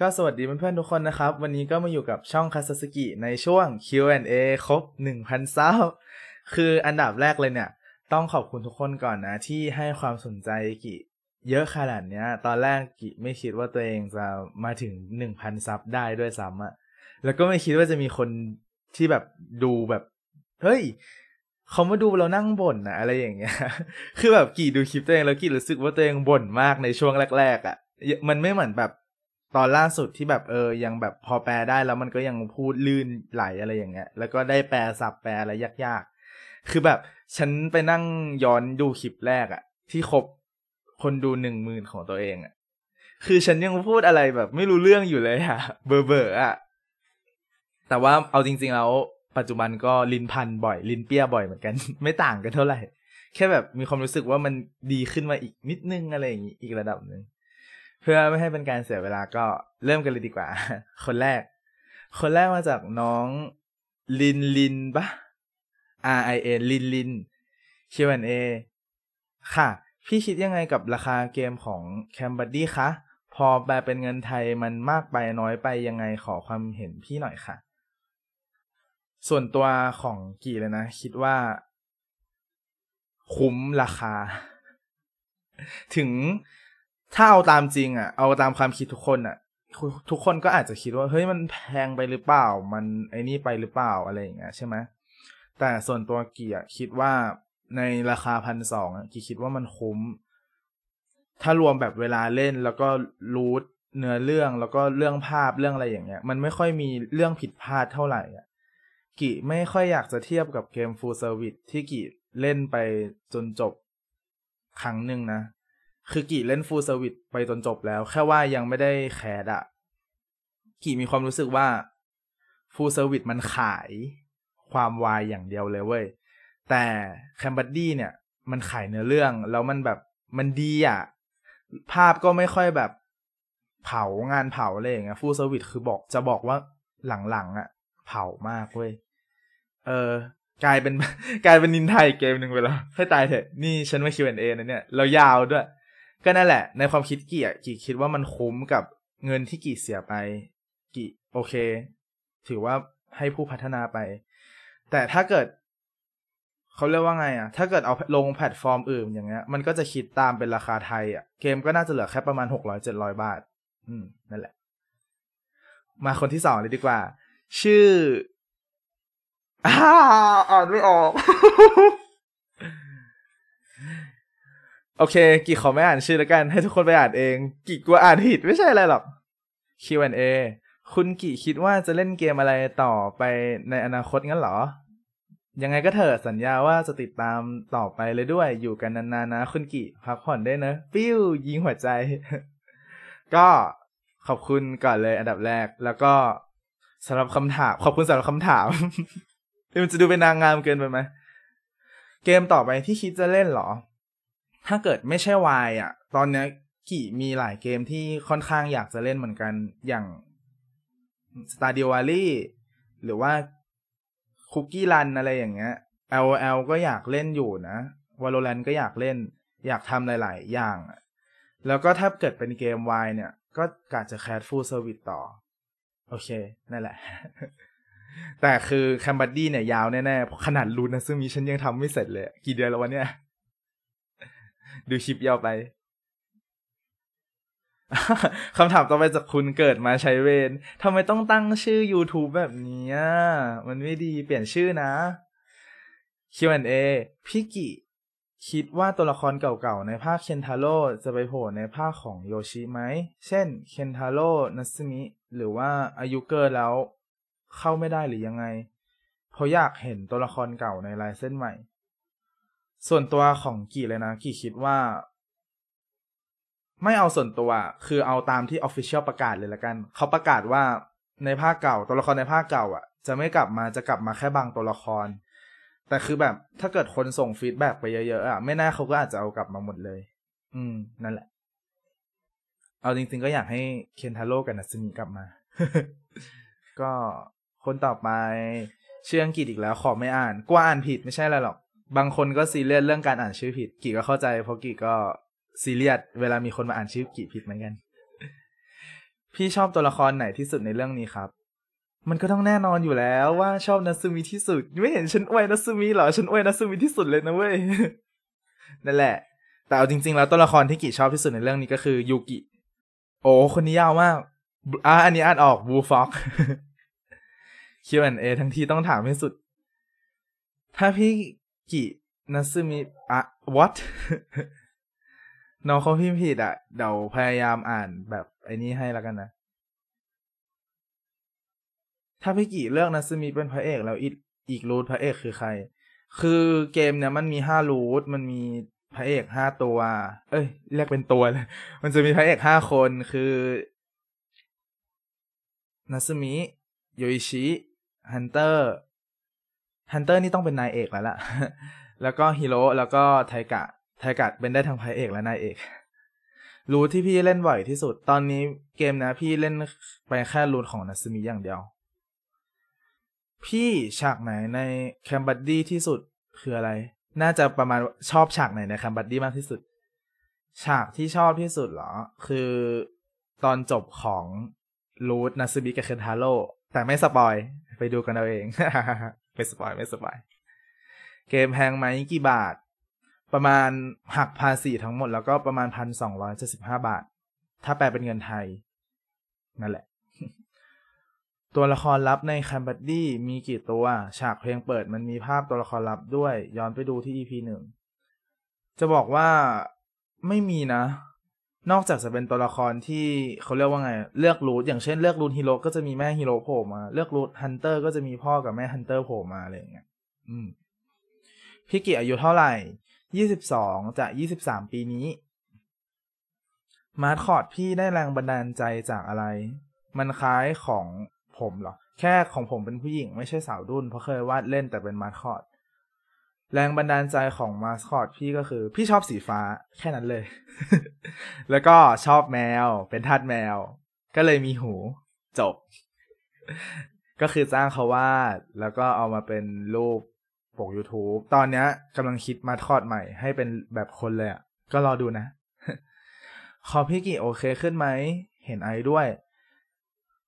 ก็สวัสดีเพื่อนๆทุกคนนะครับ วันนี้ก็มาอยู่กับช่องคาสสกิในช่วง Q&A ครบ 1,000 ซับ คืออันดับแรกเลยเนี่ย ต้องขอบคุณทุกคนก่อนนะ ที่ให้ความสนใจกิเยอะขนาดเนี้ย ตอนแรกกิไม่คิดว่า ตัวเองจะมาถึง 1,000 ซับได้ด้วยซ้ำอะแล้วก็ไม่คิดว่าจะมีคนที่แบบดูแบบเฮ้ยเขามาดูเรานั่งบ่นนะอะไรอย่างเงี้ย คือแบบกี่ดูคลิปตัวเองแล้วกี่รู้สึกว่าตัวเองบ่นมากในช่วงแรก ๆอะมันไม่เหมือนแบบตอนล่าสุดที่แบบเออยังแบบพอแปลได้แล้วมันก็ยังพูดลื่นไหลอะไรอย่างเงี้ย แล้วก็ได้แปลสับแปลอะไรยากๆ คือแบบฉันไปนั่งย้อนดูคลิปแรกอะที่ครบคนดูหนึ่งหมื่นของตัวเองอะคือฉันยังพูดอะไรแบบ ไม่รู้เรื่องอยู่เลยอะเบอเบออะแต่ว่าเอาจริงๆแล้วปัจจุบันก็ลิ้นพันบ่อยลิ้นเปี้ยบ่อยเหมือนกันไม่ต่างกันเท่าไหร่ แค่แบบมีความรู้สึกว่ามันดีขึ้นมาอีกนิดนึงอะไรอย่างนี้อีกระดับหนึ่งพื่อไม่ให้เป็นการเสียเวลาก็เริ่มกันเลยดีกว่า คนแรก คนแรกมาจากน้องลินลินปะ R I N ลินลิน Q&A ค่ะ พี่คิดยังไงกับราคาเกมของแคมบัดดี้คะพอแปลเป็นเงินไทยมันมากไป น้อยไปยังไงขอความเห็นพี่หน่อยค่ะ ส่วนตัวของกี่เลยนะ คิดว่า คุ้มราคา ถึงถ้าเอาตามจริง อ่ะ เอาตามความคิดทุกคนอ่ะ ทุกคนก็อาจจะคิดว่าเฮ้ยมันแพงไปหรือเปล่า มันไอ้นี่ไปหรือเปล่าอะไรอย่างเงี้ยใช่ไหม แต่ส่วนตัวกี่อ่ะคิดว่าในราคาพันสองกี่คิดว่ามันคุ้ม ถ้ารวมแบบเวลาเล่น แล้วก็รูทเนื้อเรื่องแล้วก็เรื่องภาพเรื่องอะไรอย่างเงี้ยมันไม่ค่อยมีเรื่องผิดพลาดเท่าไหร่อ่ะก่ไม่ค่อยอยากจะเทียบกับเกม Full Service ที่ก่เล่นไปจนจบครั้งหนึ่งนะคือกี่เล่นฟูลเซอร์วิสไปจนจบแล้ว แค่ว่ายังไม่ได้แคดอะกี่มีความรู้สึกว่าฟูลเซอร์วิสมันขายความวายอย่างเดียวเลยเว้ย แต่แคมบัดดี้เนี่ย มันขายเนื้อเรื่อง แล้วมันแบบ มันดีอะภาพก็ไม่ค่อยแบบ เผางานเผาอะไรอย่างเงี้ยฟูลเซอร์วิสคือบอกจะบอกว่า หลังๆอะเผามากเว้ยเออ กลายเป็นกลายเป็นนินไทยเกมหนึ่งไปแล้วให้ตายเถอะนี่ฉันไมน Q&A นะเนี่ยเรายาวด้วยก็นั่นแหละ ในความคิดกี่อ่ะกี่คิดว่ามันคุ้มกับเงินที่กี่เสียไป กี่ โอเค ถือว่าให้ผู้พัฒนาไป แต่ถ้าเกิด เขาเรียกว่าไงอ่ะ ถ้าเกิดเอาลงแพลตฟอร์มอื่นอย่างเงี้ย มันก็จะคิดตามเป็นราคาไทยอ่ะ เกมก็น่าจะเหลือแค่ประมาณหกร้อยเจ็ดร้อยบาท อืมนั่นแหละ มาคนที่สองเลยดีกว่า ชื่ออ่าอ่านไม่ออกโอเคกี่ขอไม่อ่านชื่อแล้วกันให้ทุกคนไปอ่านเองกี่กลัวอ่านผิด ไม่ใช่อะไรหรอก Q&A คุณกี่คิดว่าจะเล่นเกมอะไรต่อไปในอนาคตงั้นหรอ ยังไงก็เถอะสัญญาว่าจะติดตามต่อไปเลยด้วยอยู่กันนานๆ นะ คุณกี่พักผ่อนได้นะปิ้วยิงหัวใจ ก็ขอบคุณก่อนเลยอันดับแรก แล้วก็สำหรับคำถาม ขอบคุณสำหรับคำถามมันจะดูเป็นนางงามเกินไปไหมเกมต่อไปที่คิดจะเล่นหรอถ้าเกิดไม่ใช่วายอ่ะ ตอนนี้กี่มีหลายเกมที่ค่อนข้างอยากจะเล่นเหมือนกันอย่าง s t a d i o Valley หรือว่าคุกกี้รันอะไรอย่างเงี้ย LOL ก็อยากเล่นอยู่นะ Valorant ก็อยากเล่น อยากทำหลายๆอย่าง แล้วก็ถ้าเกิดเป็นเกมวายเนี่ย ก็กะจะแคสฟูลเซอร์วิสต่อ โอเคนั่นแหละ แต่คือแคมบัดดี้เนี่ยยาวแน่ๆ ขนาดลูนนะซึ่งมีฉันยังทำไม่เสร็จเลย กี่เดือนแล้ววันเนี้ยดูคลิปยาวไป คำถามต่อไปจากคุณเกิดมาใช้เวน ทำไมต้องตั้งชื่อ YouTube แบบนี้ มันไม่ดีเปลี่ยนชื่อนะ Q&A พี่กิ คิดว่าตัวละครเก่าๆ ในภาคเคนทาโร่จะไปโผล่ในภาคของโยชิไหม เช่น เคนทาโร่นัสมิหรือว่าอายุเกินแล้ว เข้าไม่ได้หรือยังไง เพราะอยากเห็นตัวละครเก่าในลายเส้นใหม่ส่วนตัวของกี่เลยนะกี่คิดว่า ไม่เอาส่วนตัว คือเอาตามที่ออฟฟิเชียลประกาศเลยละกัน เขาประกาศว่าในภาคเก่าตัวละครในภาคเก่า อ่ะ จะไม่กลับมาจะกลับมาแค่บางตัวละคร แต่คือแบบถ้าเกิดคนส่งฟีดแบ็ไปเยอะๆอ่ะไม่น่าเขาก็อาจจะเอากลับมาหมดเลย อืม นั่นแหละ เอาจริง ๆ ก็อยากให้เคนทาโร่กับนัสมิกลับมาก็คนต่อไป เชื่องกิจอีกแล้ว ขอไม่อ่านกลัวอ่านผิดไม่ใช่อะไรหรอกบางคนก็ซีเรียสเรื่องการอ่านชื่อผิดกี่ก็เข้าใจเพราะกี่ก็ ซีเรียสเวลามีคนมาอ่านชื่อกี่ผิดเหมือนกัน พี่ชอบตัวละครไหนที่สุดในเรื่องนี้ครับ มันก็ต้องแน่นอนอยู่แล้วว่าชอบนัซซูมิที่สุด ไม่เห็นฉันอวยนัซซูมิหรอฉันอวยนัซซูมิที่สุดเลยนะเว้ยนั่นแหละแต่เอาจริงๆแล้วตัวละครที่กี่ชอบที่สุดในเรื่องนี้ก็คือ ยูกิโอ้คนนี้ยาวมากอ่าอันนี้อ่านออกบูฟ็อกคิวแอนเอทั้งทีต้องถามให้สุด ถ้าพี่กินัซึมิอะ what น้องเขาพิมพ์ผิดอะเดี๋ยวพยายามอ่านแบบไอ้นี้ให้แล้วกันนะถ้าพี่กิเลือกนัซึมิเป็นพระเอกแล้วอีกอีกรูทพระเอกคือใคร คือเกมเนี่ยมันมีห้ารูท มันมีพระเอกห้าตัว เอ้ยเรียกเป็นตัวเลยมันจะมีพระเอกห้าคนคือนัซึมิโยอิชิฮันเตอร์ฮันเตอร์นี่ต้องเป็นนายเอกแล้วล่ะ แล้วก็ฮีโร่ แล้วก็ไทกะ ไทกะเป็นได้ทั้งพระเอกและนายเอก รูทที่พี่เล่นบ่อยที่สุด ตอนนี้เกมนะ พี่เล่นไปแค่รูทของนัสมิอย่างเดียว พี่ฉากไหนในแคมบัดดี้ที่สุดคืออะไร น่าจะประมาณชอบฉากไหน ในแคมบัดดี้มากที่สุด ฉากที่ชอบที่สุดเหรอ คือตอนจบของรูทนัสมิกับเคนทาโร่แต่ไม่สปอย ไปดูกันเอาเองไม่สปอยไม่สปอยเกมแพงไหมกี่บาท ประมาณ หักภาษีทั้งหมด แล้วก็ประมาณพันสองร้อยเจ็สิบห้าบาท ถ้าแปลเป็นเงินไทย นั่นแหละ ตัวละครลับในคัมบัดดี้มีกี่ตัว ฉากเพลงเปิด มันมีภาพตัวละครลับด้วยย้อนไปดูที่ EP หนึ่งจะบอกว่าไม่มีนะนอกจากจะเป็นตัวละครที่เขาเรียกว่าไง เลือกรูทอย่างเช่นเลือกรูทฮีโร่ก็จะมีแม่ฮีโร่โผล่มา เลือกรูทฮันเตอร์ก็จะมีพ่อกับแม่ฮันเตอร์โผล่มาอะไรอย่างเงี้ยอืม พี่กิอายุเท่าไหร่ยี่สิบสองจะยี่สิบสามปีนี้ มาร์คอดพี่ได้แรงบันดาลใจจากอะไร มันคล้ายของผมเหรอ แค่ของผมเป็นผู้หญิง ไม่ใช่สาวรุ่นเพราะเคยวาดเล่นแต่เป็นมาร์คอดแรงบันดาลใจของมาสคอตพี่ก็คือพี่ชอบสีฟ้าแค่นั้นเลย แล้วก็ชอบแมว เป็นทาสแมว ก็เลยมีหู จบ ก็คือจ้างเขาวาด แล้วก็เอามาเป็นรูปปก YouTube ตอนนี้กำลังคิดมาทอดใหม่ ให้เป็นแบบคนเลยอ่ะ ก็รอดูนะคอพี่กี่โอเคขึ้นไหม เห็นไอด้วย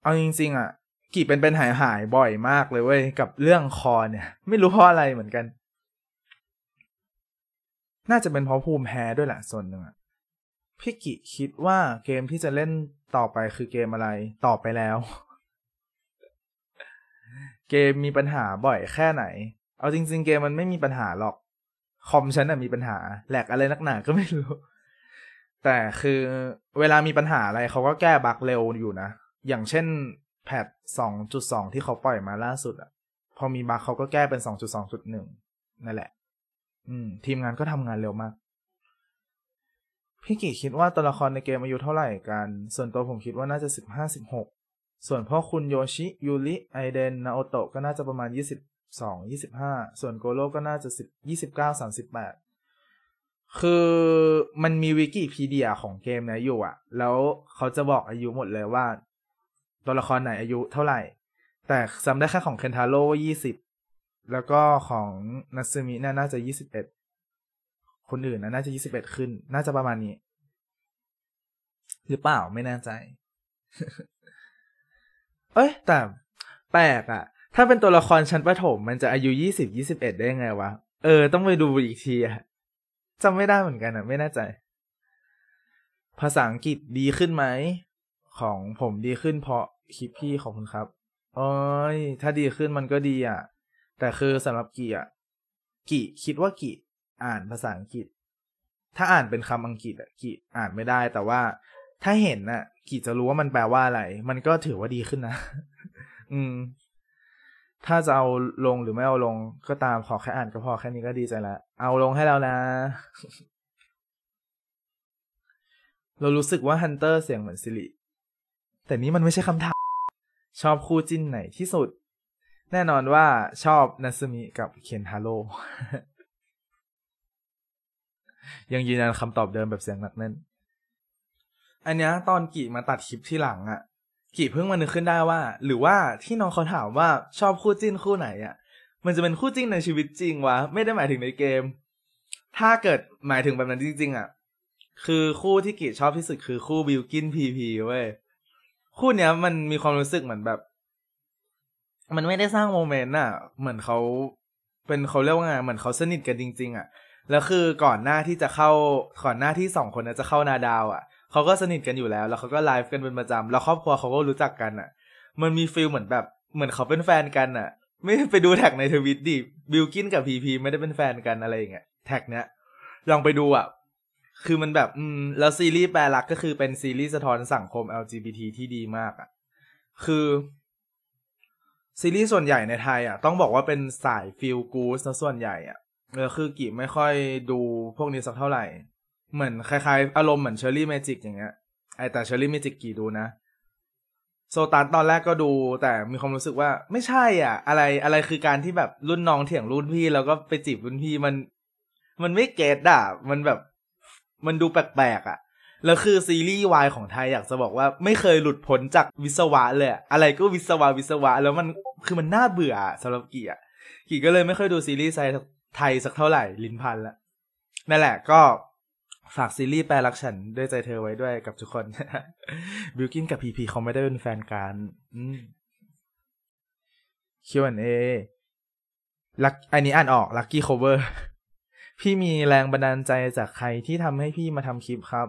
เอาจริง ๆ อ่ะ กี่เป็นเป็นหายหายบ่อยมากเลยเว้ยกับเรื่องคอเนี่ย ไม่รู้เพราะอะไรเหมือนกันน่าจะเป็นเพราะภูมิแพ้ด้วยแหละส่วนหนึ่งพี่กิคิดว่าเกมที่จะเล่นต่อไปคือเกมอะไรตอบไปแล้ว เกมมีปัญหาบ่อยแค่ไหน เอาจริง ๆ เกมมันไม่มีปัญหาหรอก คอมฉันอะมีปัญหา แหลกอะไรนักหนาก็ไม่รู้ แต่คือเวลามีปัญหาอะไรเขาก็แก้บั๊กเร็วอยู่นะ อย่างเช่นแพท 2.2 ที่เขาปล่อยมาล่าสุดอะพอมีบั๊กเขาก็แก้เป็น 2.2.1 นั่นแหละอืม ทีมงานก็ทำงานเร็วมากพี่กิคิดว่าตัวละครในเกมอายุเท่าไหร่กัน ส่วนตัวผมคิดว่าน่าจะสิบห้าสิบหกส่วนพ่อคุณโยชิยูริไอเดนนาโอโตะก็น่าจะประมาณยี่สิบสองยี่สิบห้าส่วนโกโลก็น่าจะสิบยี่สิบเก้าสามสิบแปดคือมันมีวิกิพีเดียของเกมนะอยู่อะแล้วเขาจะบอกอายุหมดเลยว่าตัวละครไหนอายุเท่าไหร่ แต่จำได้แค่ของเคนทาโร่ว่ายี่สิบแล้วก็ของนัซึมิน่าจะยี่สิบเอ็ดคนอื่นน่าจะยี่สิบเอ็ดขึ้น น่าจะประมาณนี้ หรือเปล่าไม่แน่ใจ เอ้ยแต่แปลกอะถ้าเป็นตัวละครชั้นประถม มันจะอายุยี่สิบยี่สิบเอ็ดได้ไงวะ เออ ต้องไปดูอีกทีอะจำไม่ได้เหมือนกันอะไม่แน่ใจ ภาษาอังกฤษดีขึ้นไหม ของผมดีขึ้นเพราะคลิปพี่ขอบคุณครับโอ้ยถ้าดีขึ้นมันก็ดีอะแต่คือสำหรับกีอ่ะกีคิดว่ากีอ่านภาษาอังกฤษ ถ้าอ่านเป็นคำอังกฤษอ่ะกีอ่านไม่ได้แต่ว่า ถ้าเห็นน่ะกีจะรู้ว่ามันแปลว่าอะไร มันก็ถือว่าดีขึ้นนะ อืม ถ้าจะเอาลงหรือไม่เอาลง ก็ตามขอแค่อ่านก็พอแค่นี้ก็ดีใจละเอาลงให้แล้วนะ เรารู้สึกว่าฮันเตอร์เสียงเหมือนสิริ แต่นี้มันไม่ใช่คำถามชอบคู่จิ้นไหนที่สุดแน่นอนว่าชอบนัซมิ กับเคนฮาโร่ยังยืนยันคำตอบเดิมแบบเสียงหนักแน่นอันนี้ตอนกี่มาตัดคลิปที่หลังอะ่ะกี่เพิ่งมานึกขึ้นได้ว่า หรือว่าที่น้องเขาถามว่าชอบคู่จิ้นคู่ไหนอะ่ะ มันจะเป็นคู่จิ้นในชีวิตจริงวะไม่ได้หมายถึงในเกม ถ้าเกิดหมายถึงแบบนั้นจริงๆอะ่ะคือคู่ที่กีชอบที่สุดคือคู่บิวกินพีพีเว้ยคู่เนี้ยมันมีความรู้สึกเหมือนแบบมันไม่ได้สร้างโมเมนต์อ่ะ เหมือนเขา เป็นเขาเรียกว่าไง เหมือนเขาสนิทกันจริง ๆ อ่ะ แล้วคือก่อนหน้าที่จะเข้าก่อนหน้าที่สองคนนะจะเข้านาดาวอ่ะ เขาก็สนิทกันอยู่แล้ว แล้วเขาก็ไลฟ์กันเป็นประจำ แล้วครอบครัวเขาก็รู้จักกันอ่ะ มันมีฟิลเหมือนแบบ เหมือนเขาเป็นแฟนกันอ่ะ ไม่ไปดูแท็กในทวิตดิบิลกินกับพีพีไม่ได้เป็นแฟนกันอะไรอย่างเงี้ยแท็กเนี้ยลองไปดูอ่ะคือมันแบบอืมแล้วซีรีส์แปลรักก็คือเป็นซีรีส์สะท้อนสังคม LGBT ที่ดีมากอ่ะคือซีรีส์ ส่วนใหญ่ในไทยอ่ะ ต้องบอกว่าเป็นสายฟิลกูสซะส่วนใหญ่ อ่ะเออคือกีไม่ค่อยดูพวกนี้สักเท่าไหร่ เหมือนคล้ายๆ อารมณ์เหมือนเชอร์รี่เมจิกอย่างเงี้ยไอแต่เชอร์รี่เมจิกกี่ดูนะ โซตันตอนแรกก็ดู แต่มีความรู้สึกว่าไม่ใช่อ่ะ อะไรอะไรคือการที่แบบรุ่นน้องเถียงรุ่นพี่ แล้วก็ไปจีบรุ่นพี่ มัน มันไม่เกตอ่ะมันแบบมันดูแปลกๆอ่ะแล้วคือซีรีส์วายของไทยอยากจะบอกว่า ไม่เคยหลุดพ้นจากวิศวะเลยอะไรก็วิศวะวิศวะ แล้วมันคือมันน่าเบื่อสำหรับกี่อ่ะกี่ก็เลยไม่ค่อยดูซีรีส์ไทยสักเท่าไหร่ ลินพันละ นั่นแหละก็ฝากซีรีส์แปลรักฉันด้วยใจเธอไว้ด้วยกับทุกคนบิวกินกับพีพีเขาไม่ได้เป็นแฟนกันคิวอันเอลักอันนี้อ่านออก ลักกี้โคเวอร์ พี่มีแรงบันดาลใจจากใครที่ทำให้พี่มาทำคลิปครับ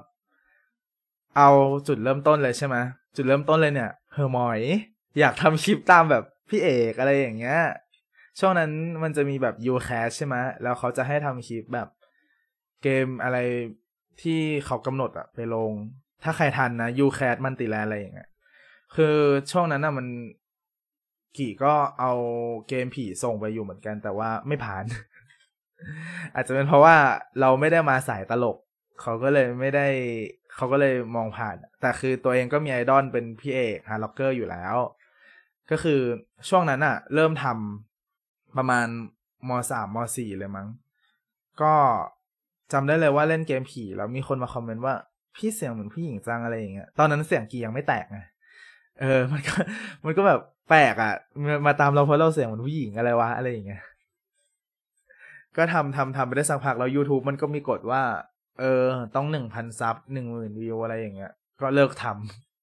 เอาจุดเริ่มต้นเลยใช่ไหมจุดเริ่มต้นเลยเนี่ยเฮอร์มอย อยากทำคลิปตามแบบพี่เอกอะไรอย่างเงี้ยช่วงนั้นมันจะมีแบบยูแคสใช่ไหมแล้วเขาจะให้ทำคลิปแบบเกมอะไรที่เขากำหนดอะไปลง ถ้าใครทันนะยูแคสมันติแลอะไรอย่างเงี้ยคือช่วงนั้นอะมันกี่ก็เอาเกมผีส่งไปอยู่เหมือนกัน แต่ว่าไม่ผ่าน อาจจะเป็นเพราะว่าเราไม่ได้มาสายตลกเขาก็เลยไม่ได้เขาก็เลยมองผ่าน แต่คือตัวเองก็มีไอดอลเป็นพี่เอกฮาร์ล็อกเกอร์อยู่แล้ว ก็คือช่วงนั้นอะเริ่มทำประมาณมสามมสี่เลยมั้ง ก็จำได้เลยว่าเล่นเกมผี แล้วมีคนมาคอมเมนต์ว่าพี่เสียงเหมือนผู้หญิงจังอะไรอย่างเงี้ย ตอนนั้นเสียงกียังไม่แตกไง เออ มันก็มันก็แบบแปลกอะมาตามเราเพราะเราเสียงเหมือนผู้หญิงอะไรวะอะไรอย่างเงี้ย ก็ทำทำทำไปได้สักพักแล้ว YouTube มันก็มีกฎว่าเออ ต้องหนึ่งพันซับหนึ่งหมื่นวิวอะไรอย่างเงี้ยก็เลิกท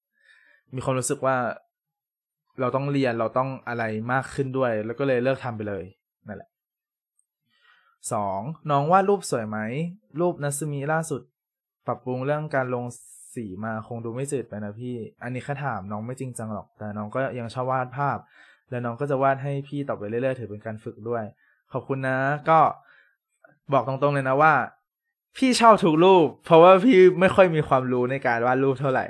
ำ มีความรู้สึกว่า เราต้องเรียนเราต้องอะไรมากขึ้นด้วย แล้วก็เลยเลิกทำไปเลย นั่นแหละสองน้องวาดรูปสวยไหมรูปนัสมีล่าสุด ปรับปรุงเรื่องการลงสีมาคงดูไม่จืดไปนะพี่ อันนี้แค่ถามน้องไม่จริงจังหรอก แต่น้องก็ยังชอบวาดภาพ แล้วน้องก็จะวาดให้พี่ตอบไปเรื่อย ๆ ถือเป็นการฝึกด้วยขอบคุณนะ ก็บอกตรงๆ เลยนะว่าพี่ชอบทุกรูป เพราะว่าพี่ไม่ค่อยมีความรู้ในการวาดรูปเท่าไหร่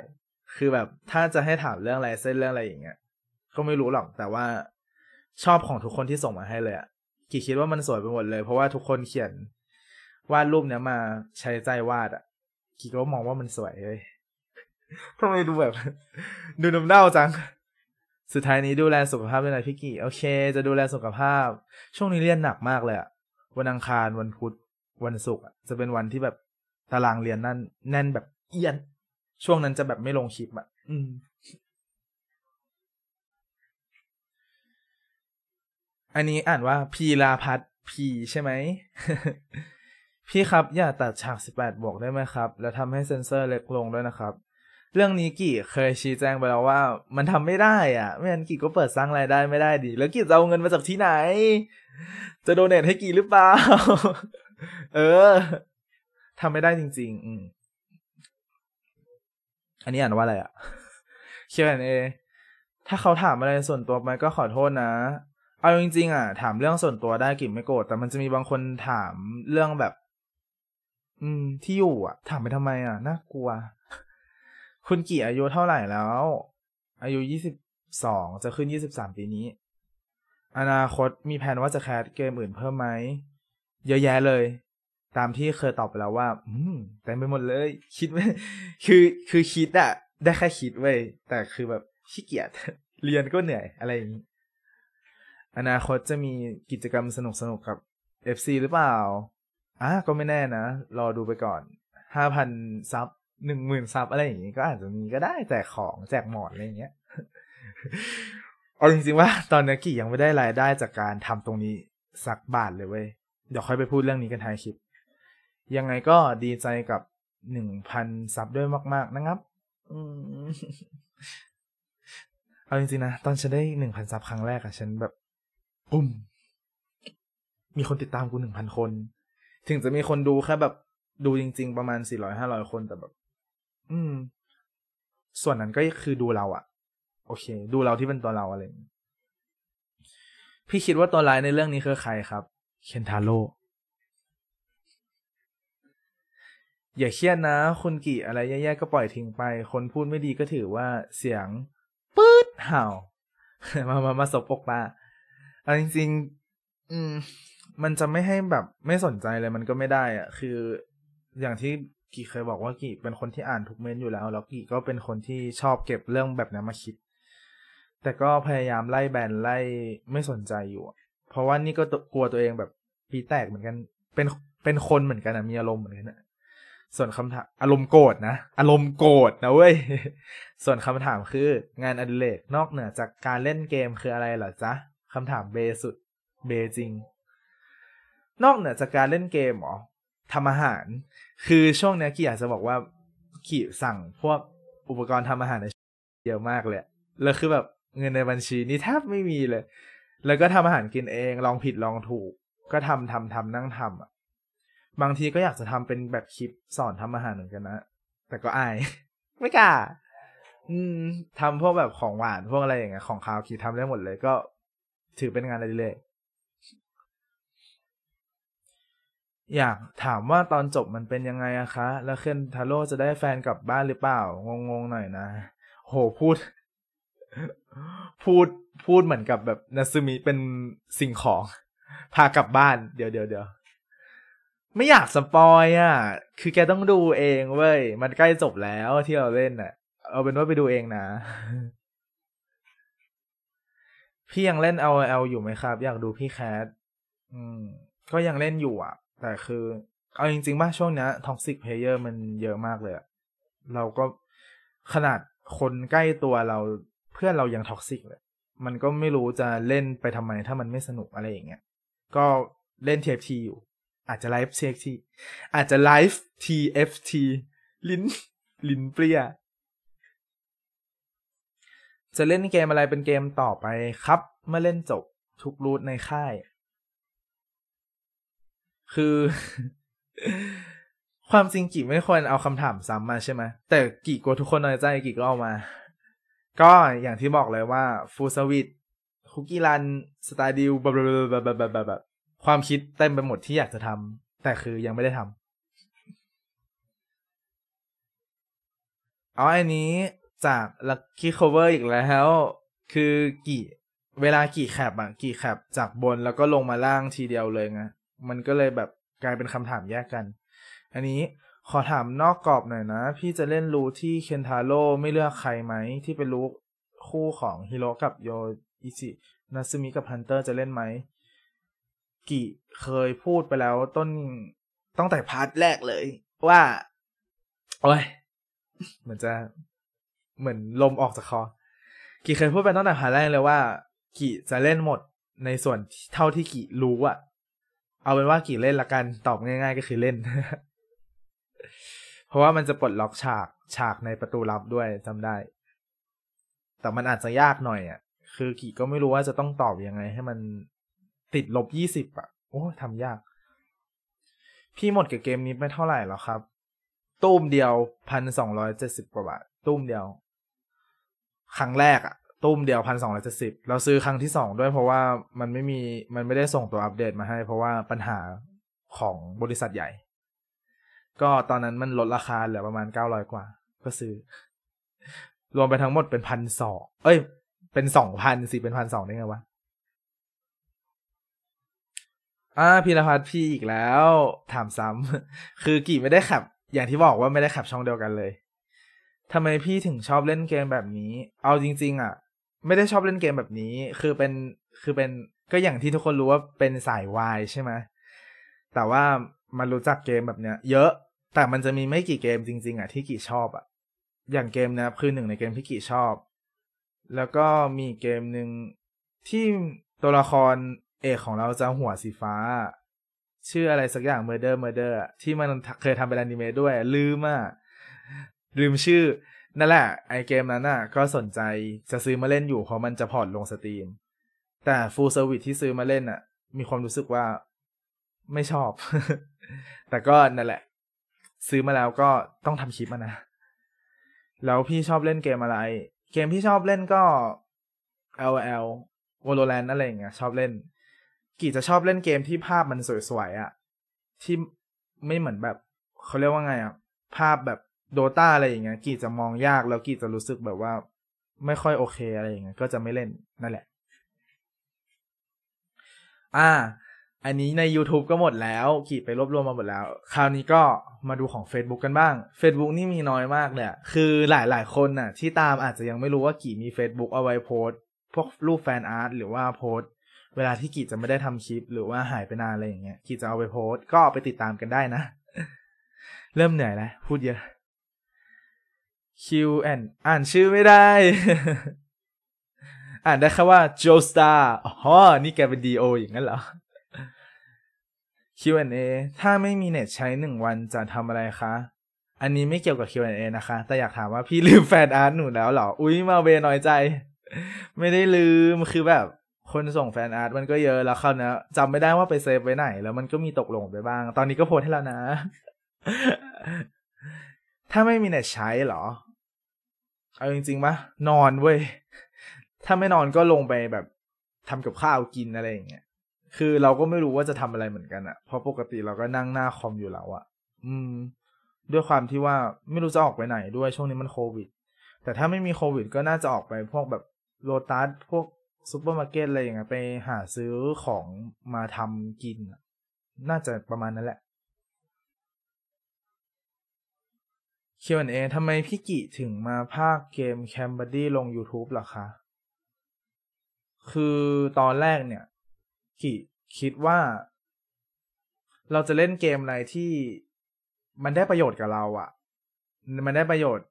คือแบบถ้าจะให้ถามเรื่องอะไรเส้นเรื่องอะไรอย่างเงี้ยก็ไม่รู้หรอก แต่ว่าชอบของทุกคนที่ส่งมาให้เลยอะกี่คิดว่ามันสวยไปหมดเลย เพราะว่าทุกคนเขียน วาดรูปเนี้ยมา ใช้ใจวาดอะกี่ก็มองว่ามันสวยเลยทำไมดูแบบ ดูน้ำเน่าจัง สุดท้ายนี้ดูแลสุขภาพด้วยนะพี่กี่โอเค จะดูแลสุขภาพ ช่วงนี้เรียนหนักมากเลยอะวันอังคารวันพุธวันศุกร์จะเป็นวันที่แบบตารางเรียนนั่นแน่นแบบเอียน ช่วงนั้นจะแบบไม่ลงคลิปอ่ะ อืม อันนี้อ่านว่าพีลาพัดพีใช่ไหมพี่ครับ อย่าตัดฉากสิบแปดบวกได้ไหมครับ แล้วทำให้เซนเซอร์เล็กลงด้วยนะครับ เรื่องนี้กี่เคยชี้แจงไปแล้วว่า มันทำไม่ได้ อ่ะไม่งั้นกี่ก็เปิดสร้างรายได้ไม่ได้ดี แล้วกี่จะเอาเงินมาจากที่ไหน จะโดเนทให้กี่หรือเปล่าเออ ทำไม่ได้จริง ๆ อืมอันนี้อ่านว่าอะไรอะ Q&A ถ้าเขาถามอะไรส่วนตัวไปก็ขอโทษนะ เอาจริงๆอ่ะ ถามเรื่องส่วนตัวได้กิ่ไม่โกรธแต่มันจะมีบางคนถามเรื่องแบบ อืม ที่อยู่อ่ะ ถามไปทำไมอ่ะ น่ากลัว คุณกี่อายุเท่าไหร่แล้ว อายุยี่สิบสองจะขึ้นยี่สิบสามปีนี้ อนาคตมีแผนว่าจะแคสเกมอื่นเพิ่มไหมเยอะแยะเลย ตามที่เคยตอบไปแล้วว่า อืม แต่ไมปหมดเลย คิดไม่คือคือคิดอะได้แค่คิดเว้ย แต่คือแบบขี้เกียจเรียนก็เหนื่อย อะไรอย่างนี้ อนาคตจะมีกิจกรรมสนุกสนุกกับซีหรือเปล่าอ่ะก็ไม่แน่นะ รอดูไปก่อนห้าพันซับหนึ่งหมื่นซับอะไรอย่างนี้ ก็อาจจะมีก็ได้แจกของแจกหมอนอะไรอย่างเงี้ยเอาจริงๆว่าตอนนี้กี่ยังไม่ได้รายได้จากการทำตรงนี้สักบาทเลยเว้ยเดี๋ยวค่อยไปพูดเรื่องนี้กันท้ายคลิป ยังไงก็ดีใจกับหนึ่งพันซับด้วยมาก ๆ นะครับ เอาจริงๆนะ ตอนฉันได้หนึ่งพันซับครั้งแรกอะฉันแบบปุ้มมีคนติดตามกูหนึ่งพันคน ถึงจะมีคนดูแค่แบบดูจริงๆ ประมาณสี่ร้อยห้าร้อยคนแต่แบบ อืม ส่วนนั้นก็คือดูเราอะโอเค ดูเราที่เป็นตัวเราอะไร พี่คิดว่าตัวร้ายในเรื่องนี้คือใครครับเคนทาโร่อย่าเครียดนะ คุณกี่อะไร แย่ๆ ก็ปล่อยทิ้งไป คนพูดไม่ดีก็ถือว่าเสียงปื๊ดเห่ามามามาสบอกปาอันจริงๆอืม มันจะไม่ให้แบบไม่สนใจเลย มันก็ไม่ได้อะคืออย่างที่กี่เคยบอกว่ากี่เป็นคนที่อ่านทุกเมนอยู่แล้ว แล้วกี่ก็เป็นคนที่ชอบเก็บเรื่องแบบนี้มาคิด แต่ก็พยายามไล่แบนไล่ไม่สนใจอยู่เพราะว่านี่ก็กลัวตัวเองแบบปีแตกเหมือนกัน เป็นเป็นคนเหมือนกันนะมีอารมณ์เหมือนกันนะส่วนคำถามอารมณ์โกรธนะอารมณ์โกรธนะเว้ยส่วนคำถามคืองานอดิเรกนอกเหนือจากการเล่นเกมคืออะไรเหรอจ๊ะคำถามเบสุดเบจริงนอกเหนือจากการเล่นเกมหรอทำอาหาร คือช่วงนี้กี่อยากจะบอกว่าขี่สั่งพวกอุปกรณ์ทำอาหารเยอะมากเลยแล้วคือแบบเงินในบัญชีนี่แทบไม่มีเลยแล้วก็ทำอาหารกินเอง ลองผิดลองถูก ก็ทำทำทำนั่งทำอ่ะ บางทีก็อยากจะทำเป็นแบบคลิปสอนทำอาหารเหมือนกันนะ แต่ก็อาย ไม่กล้าอืม ทำพวกแบบของหวานพวกอะไรอย่างเงี้ยของคาวคีทำได้หมดเลย ก็ ถือเป็นงานอะไรเลย อยากถามว่าตอนจบมันเป็นยังไงอะคะ แล้วเคนทาโร่จะได้แฟนกลับบ้านหรือเปล่า งงๆหน่อยนะโหพูด พูดพูดเหมือนกับแบบนาซูมิเป็นสิ่งของ พากลับบ้าน เดี๋ยวเดี๋ยวเดี๋ยวไม่อยากสปอยอ่ะ คือแกต้องดูเองเว้ย มันใกล้จบแล้วที่เราเล่นอ่ะ เอาเป็นว่าไปดูเองนะพี่ยังเล่นเอลเอลอยู่ไหมครับ อยากดูพี่แคทอืมก็ยังเล่นอยู่อ่ะ แต่คือ เอาจริงๆป่ะช่วงนี้ท็อกซิกเพลเยอร์มันเยอะมากเลยเราก็ขนาดคนใกล้ตัวเราเพื่อนเรายังท็อกซิกเลยมันก็ไม่รู้จะเล่นไปทำไมถ้ามันไม่สนุกอะไรอย่างเงี้ย ก็เล่น TFT อยู่ อาจจะไลฟ์ TFT อาจจะไลฟ์ TFT ลิ้นลิ้นเปรี้ย จะเล่นเกมอะไรเป็นเกมต่อไปครับ เมื่อเล่นจบทุกรูทในค่าย คือ ความจริงก่ไม่ควรเอาคำถามซ้ำมาใช่ไหมแต่ก่กลัวทุกคนน้อยใจก่ก็เอามาก็อย่างที่บอกเลยว่า ฟูสวิตคุกกี้รันสตา์ดิวแบบแบบแบบแบบแบบความคิดเต็มไปหมดที่อยากจะทำแต่คือยังไม่ได้ทำเอาอันนี้จากลัคกี้โคเวอร์อีกแล้ว คือกี่เวลากี่แคบอะกี่แคบจากบนแล้วก็ลงมาล่างทีเดียวเลยไงมันก็เลยแบบ กลายเป็นคำถามแยกกัน อันนี้ขอถามนอกกรอบหน่อยนะ พี่จะเล่นรูที่เคนทาโร่ไม่เลือกใครไหมที่เป็นรูคู่ของฮิโรกับโยอิชินาซึมิกับฮันเตอร์ จะเล่นไหมกิเคยพูดไปแล้วต้นตั้งแต่พาร์ทแรกเลย ว่าโอ้ยเหมือนจะเหมือนลมออกจากคอกิเคยพูดไปตั้งแต่พาร์ทแรกเลยว่ากิจะเล่นหมดในส่วนเท่าที่กิรู้อะเอาเป็นว่ากิเล่นละกันตอบง่าย ๆ ก็คือเล่นเพราะว่ามันจะปลดล็อกฉากฉากในประตูลับด้วยจำได้ แต่มันอาจจะยากหน่อยอะ่ะ คือกี่ก็ไม่รู้ว่าจะต้องตอบอยังไง ให้มันติดลบยี่สิบอ่ะ โอ้ทำยาก พี่หมดกับเกมนี้ไม่เท่าไหร่แล้วครับตุ้มเดียวพันสองร้อยเจ็ดสิบกว่าบาทตุ้มเดียว ครั้งแรกอะตุ้มเดียวพันสองร้อยเจ็ดสิบเราซื้อครั้งที่สองด้วยเพราะว่ามันไม่มีมันไม่ได้ส่งตัวอัปเดตมาให้เพราะว่าปัญหาของบริษัทใหญ่ก็ตอนนั้นมันลดราคาเหลือประมาณเก้าร้อยกว่าก็ซื้อรวมไปทั้งหมดเป็นพันสอง เอ้ยเป็นสองพันสี่เป็นพันสองได้ไงวะ อ่าพีรพัฒน์พี่อีกแล้ว ถามซ้ำคือกี่ไม่ได้ขับ อย่างที่บอกว่าไม่ได้ขับช่องเดียวกันเลยทำไมพี่ถึงชอบเล่นเกมแบบนี้ เอาจริงๆอ่ะ ไม่ได้ชอบเล่นเกมแบบนี้ คือเป็นคือเป็น ก็อย่างที่ทุกคนรู้ว่าเป็นสายวายใช่ไหมแต่ว่ามันรู้จักเกมแบบเนี้ย เยอะแต่มันจะมีไม่กี่เกมจริงๆอ่ะที่กี่ชอบอ่ะ อย่างเกมนะคือหนึ่งในเกมที่กี่ชอบ แล้วก็มีเกมหนึ่งที่ตัวละครเอกของเราจะหัวสีฟ้า ชื่ออะไรสักอย่าง Murder Murder ที่มันเคยทำเป็นอนิเมะด้วย ลืมอ่ะลืมชื่อ นั่นแหละ ไอเกมนั้นอ่ะ ก็สนใจจะซื้อมาเล่นอยู่เพราะมันจะพอร์ตลงสตรีม แต่ฟูลเซอร์วิสที่ซื้อมาเล่นอ่ะ มีความรู้สึกว่า ไม่ชอบ แต่ก็นั่นแหละซื้อมาแล้วก็ต้องทำคลิปมานะแล้วพี่ชอบเล่นเกมอะไร เกมที่ชอบเล่นก็ LOL Valorant อะไรอย่างเงี้ยชอบเล่น กี่จะชอบเล่นเกมที่ภาพมันสวยๆอะ่ะที่ไม่เหมือนแบบเขาเรียกว่าไงอะ่ะภาพแบบโดตาอะไรอย่างเงี้ยกี่จะมองยาก แล้วกี่จะรู้สึกแบบว่า ไม่ค่อยโอเค อะไรอย่างเงี้ยก็จะไม่เล่นนั่นแหละ อ่าอันนี้ใน YouTube ก็หมดแล้ว ขีดไปรวบรวมมาหมดแล้ว คราวนี้ก็มาดูของ Facebook กันบ้าง Facebook นี่มีน้อยมากเลยคือหลาย ๆ คนน่ะ ที่ตามอาจจะยังไม่รู้ว่ากี่มี Facebook เอาไว้โพสพวกรูปแฟนอาร์ตหรือว่าโพสเวลาที่กีจะไม่ได้ทำคลิป หรือว่าหายไปนานอะไรอย่างเงี้ยกีจะเอาไปโพสก็ไปติดตามกันได้นะ เริ่มเหนื่อยแล้วพูดเยอะ Q and อ่านชื่อไม่ได้ อ่านได้แค่ว่า Joe Star อ๋อนี่แกเป็น DO อย่างนั้นเหรอ Q&A ถ้าไม่มีเน็ตใช้หนึ่งวันจะทำอะไรคะ อันนี้ไม่เกี่ยวกับ Q&A นะคะแต่อยากถามว่าพี่ลืมแฟนอาร์ตหนูแล้วเหรอ อุ้ยมาเวน้อยใจ ไม่ได้ลืม คือแบบ คนส่งแฟนอาร์ตมันก็เยอะแล้วเขานะจำไม่ได้ว่าไปเซฟไว้ไหน แล้วมันก็มีตกหล่ไปบ้าง ตอนนี้ก็โพสให้แล้วนะ ถ้าไม่มีเน็ตใช้เหรอ เอาจริงๆปะนอนเว้ย ถ้าไม่นอนก็ลงไปแบบทำกับข้าวกินอะไรอย่างเงี้ยคือเราก็ไม่รู้ว่าจะทำอะไรเหมือนกันอะเพราะปกติเราก็นั่งหน้าคอมอยู่แล้วอะอืม ด้วยความที่ว่าไม่รู้จะออกไปไหนด้วยช่วงนี้มันโควิด แต่ถ้าไม่มีโควิดก็น่าจะออกไปพวกแบบ โลตัส พวกซูเปอร์มาร์เก็ตอะไรอย่างเงี้ยไปหาซื้อของมาทำกิน น่าจะประมาณนั้นแหละ Q&A ทำไมพี่กิถึงมาภาคเกมแคมบอดี้ลง YouTube ล่ะคะ คือตอนแรกเนี่ยคิคิดว่า เราจะเล่นเกมอะไรที่มันได้ประโยชน์กับเราอะ่ะ มันได้ประโยชน์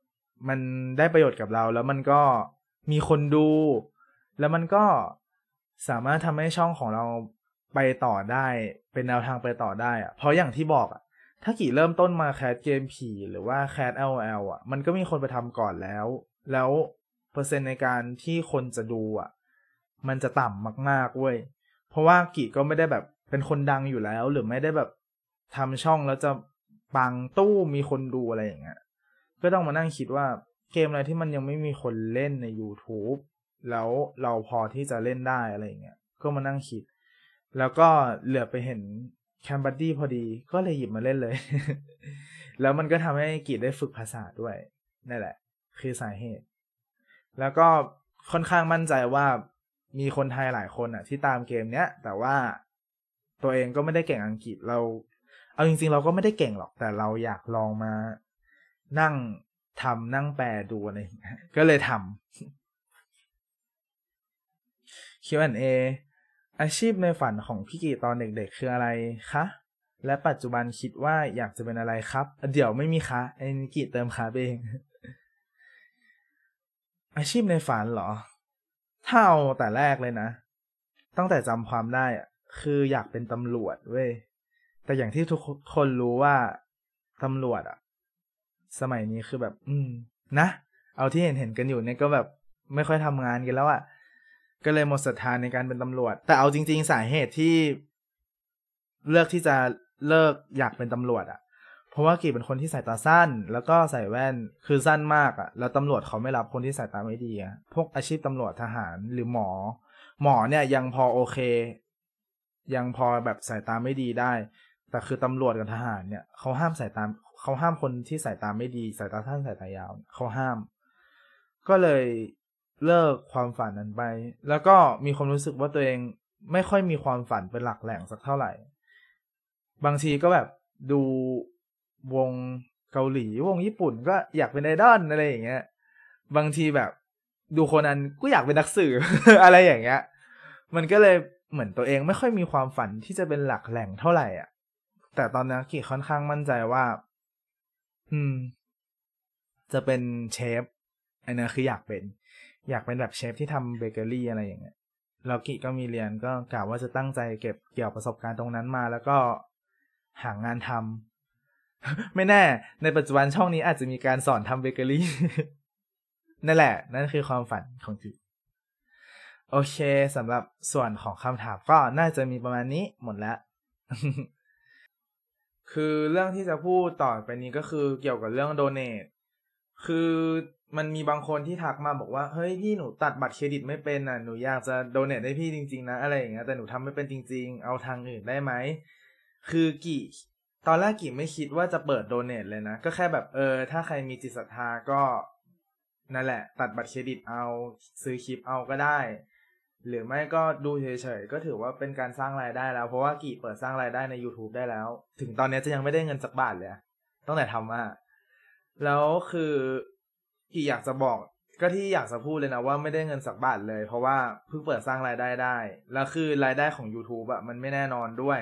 มันได้ประโยชน์กับเรา แล้วมันก็มีคนดู แล้วมันก็สามารถทำให้ช่องของเราไปต่อได้เป็นแนวทางไปต่อได้อะเพราะอย่างที่บอกอะถ้ากี่เริ่มต้นมาแคสเกมผีหรือว่าแคสเอลอ่ะ มันก็มีคนไปทำก่อนแล้ว แล้วเปอร์เซ็นต์ในการที่คนจะดูอ่ะ มันจะต่ำามากๆเว้ยราะว่ากีก็ไม่ได้แบบเป็นคนดังอยู่แล้ว หรือไม่ได้แบบทำช่องแล้วจะปังตู้มีคนดูอะไรอย่างเงี้ยก็ต้องมานั่งคิดว่าเกมอะไรที่มันยังไม่มีคนเล่นใน YouTube แล้วเราพอที่จะเล่นได้อะไรอย่างเงี้ยก็มานั่งคิด แล้วก็เหลือไปเห็นแคมบัดดี้พอดีก็เลยหยิบมาเล่นเลยแล้วมันก็ทำให้กีดได้ฝึกภาษาด้วยนั่นแหละ คือสาเหตุ แล้วก็ค่อนข้างมั่นใจว่ามีคนไทยหลายคนอ่ะ ที่ตามเกมเนี้ยแต่ว่าตัวเองก็ไม่ได้เก่งอังกฤษเราเอาจริงๆ เราก็ไม่ได้เก่งหรอก แต่เราอยากลองมา นั่งทำนั่งแปลดูอะไรก็เลยทำ Q&A อาชีพในฝันของพี่กีตอนเด็กๆ คืออะไรคะและปัจจุบันคิดว่าอยากจะเป็นอะไรครับเดี๋ยวไม่มีคะไอ้กีเติมคาเองอาชีพในฝันเหรอเท่าแต่แรกเลยนะตั้งแต่จำความได้คืออยากเป็นตำรวจเว้ยแต่อย่างที่ทุกคนรู้ว่าตำรวจอะสมัยนี้คือแบบ อืม นะ เอาที่เห็นเห็นกันอยู่เนี่ย ก็แบบไม่ค่อยทำงานกันแล้วอะก็เลย หมดศรัทธานในการเป็นตำรวจ แต่เอาจริง ๆ สาเหตุที่เลือกที่จะเลิกอยากเป็นตำรวจอะราะว่ากีเป็นคนที่สายตาสั้น แล้วก็ใส่แว่นคือสั้นมากอะ่ะแล้วตำรวจเขาไม่รับคนที่สายตาไม่ดีอะพวกอาชีพตำรวจทหารหรือหมอ หมอเนี่ยยังพอโอเค ยังพอแบบสายตาไม่ดีได้ แต่คือตำรวจกับทหารเนี่ย เขาห้ามสายตาเขาห้ามคนที่สายตาไม่ดี สายตาสั้นสายตายาว เขาห้าม ก็เลยเลิกความฝันนั้นไป แล้วก็มีความรู้สึกว่าตัวเองไม่ค่อยมีความฝันเป็นหลักแหล่งสักเท่าไหร่ บางทีก็แบบดูวงเกาหลีวงญี่ปุ่นก็อยากเป็นไอดอลอะไรอย่างเงี้ย บางทีแบบดูคนนั้นก็อยากเป็นนักสื่ออะไรอย่างเงี้ยมันก็เลยเหมือนตัวเองไม่ค่อยมีความฝันที่จะเป็นหลักแหล่งเท่าไหร่อ่ะ แต่ตอนนี้ กิค่อนข้างมั่นใจว่า อืม จะเป็นเชฟอันนี้คืออยากเป็น อยากเป็นแบบเชฟที่ทำเบเกอรี่อะไรอย่างเงี้ยแล้วกิก็มีเรียนก็กะว่าจะตั้งใจเก็บเกี่ยวประสบการณ์ตรงนั้นมา แล้วก็หางานทไม่แน่ ในปัจจุบันช่องนี้อาจจะมีการสอนทำเบเกอรี่นั่นแหละ นั่นคือความฝันของจิโอเคสำหรับส่วนของคำถามก็น่าจะมีประมาณนี้ หมดแล้วคือเรื่องที่จะพูดต่อไปนี้ก็คือเกี่ยวกับเรื่องโดเนทคือมันมีบางคนที่ทักมาบอกว่าเฮ้ยพี่หนูตัดบัตรเครดิตไม่เป็นอ่ะหนูอยากจะโดเนทให้พี่จริงๆนะอะไรอย่างเงี้ยแต่หนูทำไม่เป็นจริง ๆ เอาทางอื่นได้ไหมคือกี่ตอนแรกกิ่งไม่คิดว่าจะเปิดโดเนทเลยนะ ก็แค่แบบเออถ้าใครมีจิตศรัทธาก็นั่นแหละ ตัดบัตรเครดิตเอาซื้อคลิปเอาก็ได้ หรือไม่ก็ดูเฉยๆ ก็ถือว่าเป็นการสร้างรายได้แล้ว เพราะว่ากี่เปิดสร้างรายได้ใน YouTube ได้แล้ว ถึงตอนนี้จะยังไม่ได้เงินสักบาทเลยตั้งแต่ทำอ่ะ แล้วคือกี่อยากจะบอก ก็ที่อยากจะพูดเลยนะว่าไม่ได้เงินสักบาทเลย เพราะว่าเพิ่งเปิดสร้างรายได้ได้ แล้วคือรายได้ของ YouTube อะมันไม่แน่นอนด้วย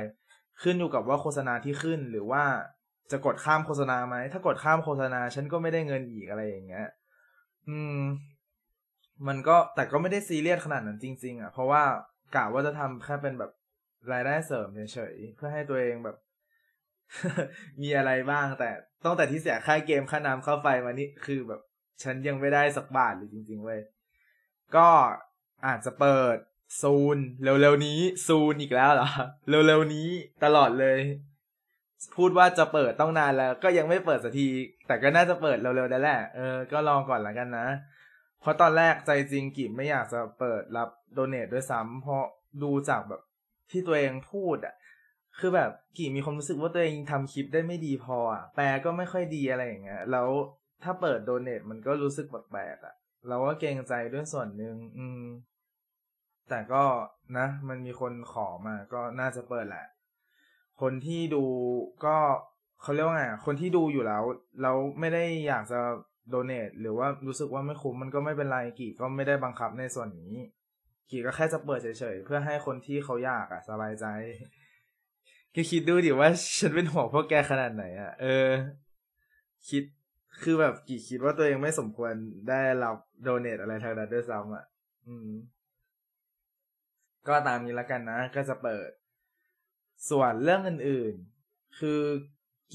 ขึ้นอยู่กับว่าโฆษณาที่ขึ้นหรือว่าจะกดข้ามโฆษณาไหม ถ้ากดข้ามโฆษณา ฉันก็ไม่ได้เงินอีกอะไรอย่างเงี้ยอืมมันก็แต่ก็ไม่ได้ซีเรียสขนาดนั้นจริง ๆ อ่ะเพราะว่ากะว่าจะทำแค่เป็นแบบรายได้เสริมเฉยๆเพื่อให้ตัวเองแบบมีอะไรบ้างแต่ตั้งแต่ที่เสียค่าเกมค่าน้ำค่าไฟมานี่ คือแบบฉันยังไม่ได้สักบาทเลยจริงๆเว้ยก็อาจจะเปิดซูนเร็วๆนี้ ซูนอีกแล้วเหรอเร็วๆนี้ตลอดเลย พูดว่าจะเปิดต้องนานแล้ว ก็ยังไม่เปิดสักที แต่ก็น่าจะเปิดเร็วๆได้แหละเออก็ลองก่อนละกันนะ เพราะตอนแรกใจจริงกิมไม่อยากจะเปิดรับโดเนทด้วยซ้ำเพราะดูจากแบบที่ตัวเองพูดอะ่ะ คือแบบกี่มีความรู้สึกว่าตัวเองทำคลิปได้ไม่ดีพออ่ะแปลก็ไม่ค่อยดีอะไรอย่างเงี้ยแล้วถ้าเปิดโดเนทมันก็รู้สึกแปลกๆอ่ะเราก็เกรงใจด้วยส่วนหนึ่งอืมแต่ก็นะ มันมีคนขอมา ก็น่าจะเปิดแหละ คนที่ดูก็เขาเรียกว่าไงคนที่ดูอยู่แล้วแล้วไม่ได้อยากจะโดเนตหรือว่ารู้สึกว่าไม่คุ้มมันก็ไม่เป็นไรกี่ก็ไม่ได้บังคับในส่วนนี้กี่ก็แค่จะเปิดเฉยๆเพื่อให้คนที่เขาอยากอะสบายใจก็คิดดูดิว่า ฉันเป็นห่วงพวกแกขนาดไหนอะเออคิดคือแบบกี่คิดว่าตัวเองไม่สมควรได้รับโดเนตอะไรทางนั้นด้วยซ้ำอะอืมก็ตามนี้แล้วกันนะก็จะเปิด ส่วนเรื่องอื่นๆคือ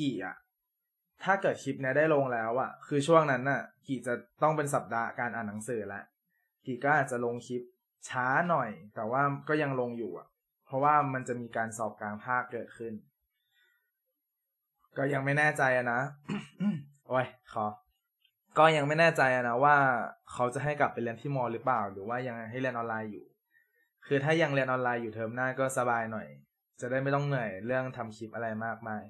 กี่อ่ะ ถ้าเกิดคลิปนี้ได้ลงแล้วอ่ะ คือช่วงนั้นน่ะ กี่จะต้องเป็นสัปดาห์การอ่านหนังสือละกี่ก็อาจจะลงคลิปช้าหน่อย แต่ว่าก็ยังลงอยู่อ่ะ เพราะว่ามันจะมีการสอบกลางภาคเกิดขึ้น ก็ยังไม่แน่ใจนะโอ้ยขอ ก็ยังไม่แน่ใจนะว่า เขาจะให้กลับไปเรียนที่มอหรือเปล่า หรือว่ายังให้เรียนออนไลน์อยู่คือถ้ายังเรียนออนไลน์อยู่เทอมหน้าก็สบายหน่อย จะได้ไม่ต้องเหนื่อยเรื่องทำคลิปอะไรมากมาย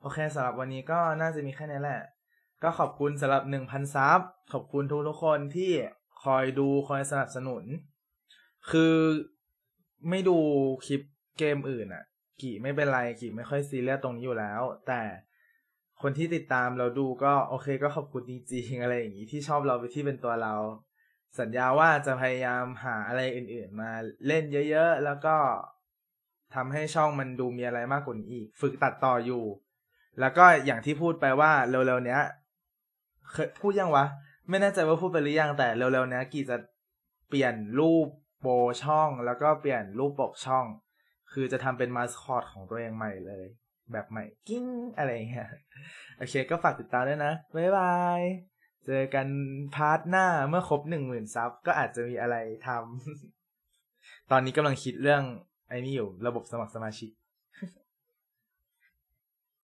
โอเคสำหรับวันนี้ก็น่าจะมีแค่นี้แหละก็ขอบคุณสำหรับ1,000ซับขอบคุณทุกทุกคนที่คอยดูคอยสนับสนุน คือไม่ดูคลิปเกมอื่นอะะกี่ไม่เป็นไรกี่ไม่ค่อยซีเรียสตรงนี้อยู่แล้ว แต่คนที่ติดตามเราดูก็โอเค ก็ขอบคุณจริงๆอะไรอย่างนี้ที่ชอบเราไปที่เป็นตัวเราสัญญาว่าจะพยายามหาอะไรอื่นๆ มาเล่นเยอะๆ แล้วก็ทำให้ช่องมันดูมีอะไรมากกว่านี้อีก ฝึกตัดต่ออยู่ แล้วก็อย่างที่พูดไปว่า เร็วๆเนี้ยพูดยังวะ ไม่แน่ใจว่าพูดไปหรือยังแต่เร็วๆเนี้ยกีจะเปลี่ยนรูปโบช่อง แล้วก็เปลี่ยนรูปปกช่อง คือจะทำเป็นมาสคอตของตัวเองใหม่เลย แบบใหม่ กิ้งอะไรเงี้ยโอเคก็ฝากติดตามด้วยนะบ๊ายบายเจอกันพาร์ทหน้าเมื่อครบหนึ่งหมื่นซับก็อาจจะมีอะไรทำตอนนี้กำลังคิดเรื่อง ไอ้นี่อยู่ระบบสมัครสมาชิก